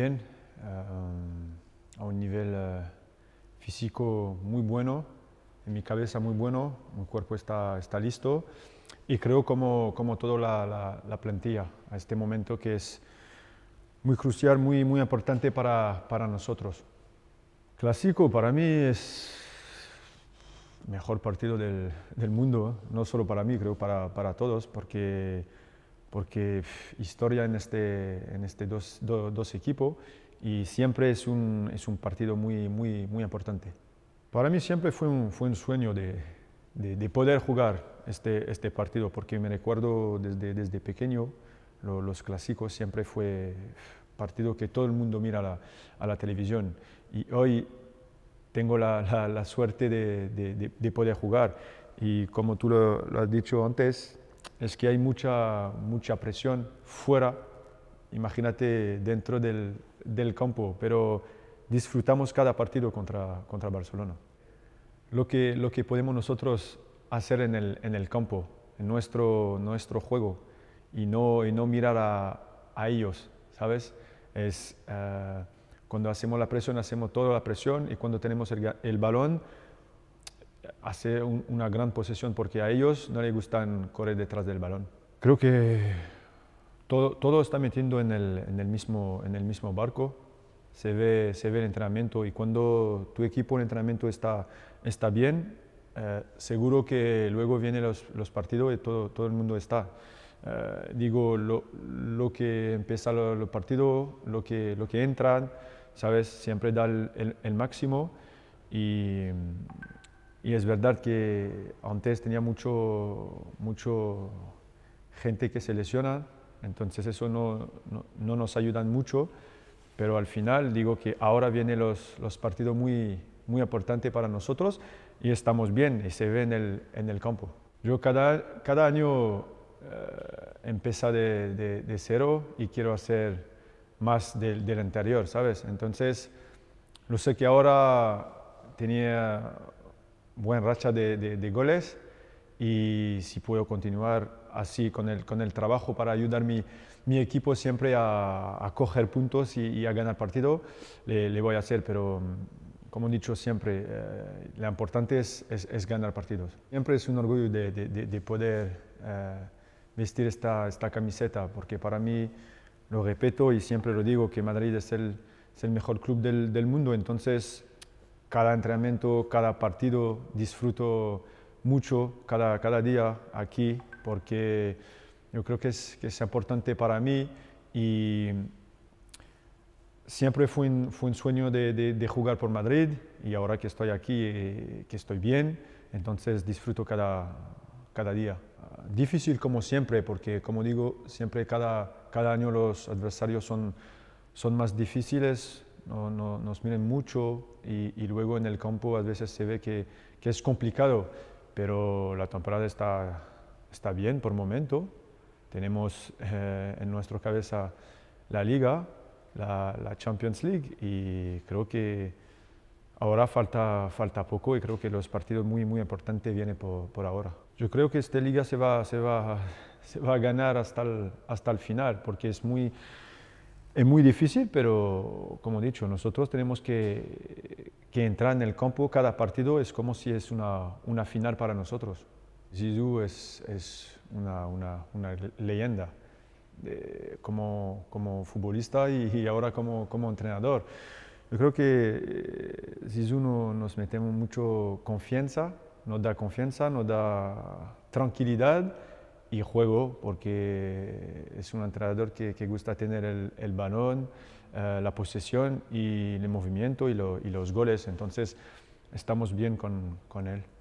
Bien, eh, a un nivel eh, físico muy bueno, en mi cabeza muy bueno, mi cuerpo está, está listo y creo como, como toda la, plantilla a este momento que es muy crucial, muy, muy importante para, para nosotros. Clásico para mí es mejor partido del, del mundo, no solo para mí, creo para, para todos, porque porque historia en este, en este dos, dos equipos y siempre es un, es un partido muy, muy, muy importante. Para mí siempre fue un, fue un sueño de, de, poder jugar este, este partido, porque me recuerdo desde, desde pequeño, los clásicos siempre fue partido que todo el mundo mira a la, a la televisión y hoy tengo la, la, suerte de, de, poder jugar y como tú lo has dicho antes, es que hay mucha, mucha presión fuera, imagínate dentro del, campo, pero disfrutamos cada partido contra, Barcelona. Lo que, podemos nosotros hacer en el, campo, en nuestro, juego, y no, mirar a, ellos, ¿sabes? Es, eh, cuando hacemos la presión, hacemos toda la presión, y cuando tenemos el balón, hace una gran posesión porque a ellos no les gustan correr detrás del balón. Creo que todo, todo está metiendo en el, en el, mismo, en el mismo barco. Se ve, se ve el entrenamiento y cuando tu equipo en entrenamiento está, está bien, eh, seguro que luego vienen los, los, partidos y todo, todo el mundo está. Eh, digo, lo, lo, que empieza los partidos, lo que, lo que entran, ¿sabes? Siempre da el máximo y y es verdad que antes tenía mucho, mucho gente que se lesiona, entonces eso no, no, nos ayuda mucho, pero al final digo que ahora vienen los, los partidos muy, muy importantes para nosotros y estamos bien y se ve en el, en el campo. Yo cada, cada año eh, de, de, de, cero y quiero hacer más del, del anterior, ¿sabes? Entonces, lo sé que ahora tenía buena racha de, de, goles y si puedo continuar así con el, con el trabajo para ayudar mi, mi equipo siempre a, a coger puntos y, a ganar partido, le, voy a hacer, pero mm, como he dicho siempre, eh, lo importante es, es, ganar partidos. Siempre es un orgullo de, de poder eh, vestir esta, esta camiseta, porque para mí, lo repito y siempre lo digo, que Madrid es el, es el mejor club del, del mundo, entonces cada entrenamiento, cada partido, disfruto mucho cada, cada día aquí porque yo creo que es, es importante para mí y siempre fue un, fue un sueño de, de, jugar por Madrid y ahora que estoy aquí, eh, que estoy bien, entonces disfruto cada, cada día. Difícil como siempre, porque como digo, siempre cada, cada año los adversarios son, son más difíciles, no, nos miren mucho y, luego en el campo a veces se ve que, es complicado, pero la temporada está, bien por momento. Tenemos eh, en nuestra cabeza la liga, la, Champions League y creo que ahora falta, poco y creo que los partidos muy, muy importantes vienen por, ahora. Yo creo que esta liga se va, se va, se va a ganar hasta el final porque es muy es muy difícil, pero como he dicho, nosotros tenemos que, entrar en el campo. Cada partido es como si es una, final para nosotros. Zizou es, es una, leyenda eh, como, futbolista y, ahora como, entrenador. Yo creo que eh, Zizou nos metemos mucho confianza, nos da confianza, nos da tranquilidad y juego porque es un entrenador que, gusta tener el, balón, eh, la posesión y el movimiento y, y, los goles. Entonces estamos bien con, con él.